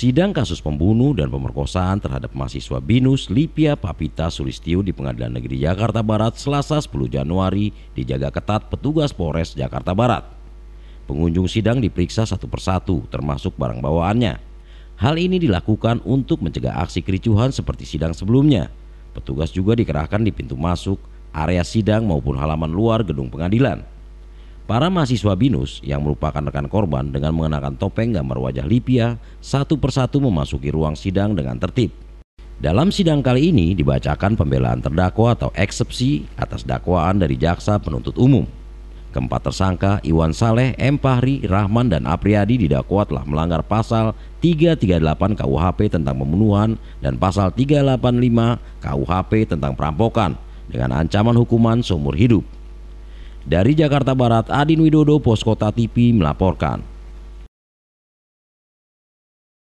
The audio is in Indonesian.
Sidang kasus pembunuh dan pemerkosaan terhadap mahasiswa BINUS Lipia Papita Sulistio di Pengadilan Negeri Jakarta Barat Selasa 10 Januari dijaga ketat petugas Polres Jakarta Barat. Pengunjung sidang diperiksa satu persatu termasuk barang bawaannya. Hal ini dilakukan untuk mencegah aksi kericuhan seperti sidang sebelumnya. Petugas juga dikerahkan di pintu masuk, area sidang maupun halaman luar gedung pengadilan. Para mahasiswa BINUS yang merupakan rekan korban dengan mengenakan topeng gambar wajah Lipia satu persatu memasuki ruang sidang dengan tertib. Dalam sidang kali ini dibacakan pembelaan terdakwa atau eksepsi atas dakwaan dari jaksa penuntut umum. Keempat tersangka Iwan Saleh, M. Fahri, Rahman, dan Apriadi didakwa telah melanggar pasal 338 KUHP tentang pembunuhan dan pasal 385 KUHP tentang perampokan dengan ancaman hukuman seumur hidup. Dari Jakarta Barat, Adin Widodo, Poskota TV melaporkan.